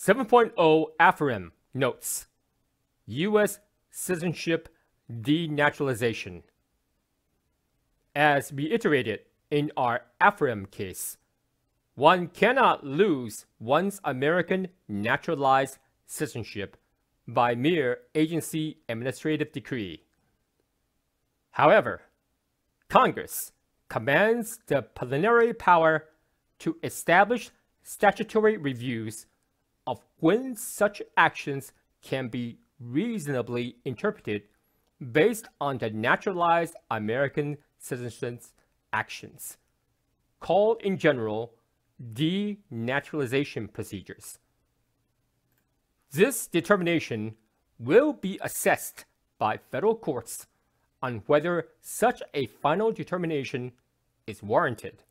7.0 Aphorim notes U.S. citizenship denaturalization. As reiterated in our Aphorim case, one cannot lose one's American naturalized citizenship by mere agency administrative decree. However, Congress commands the plenary power to establish statutory reviews of when such actions can be reasonably interpreted based on the naturalized American citizens' actions, called in general denaturalization procedures. This determination will be assessed by federal courts on whether such a final determination is warranted.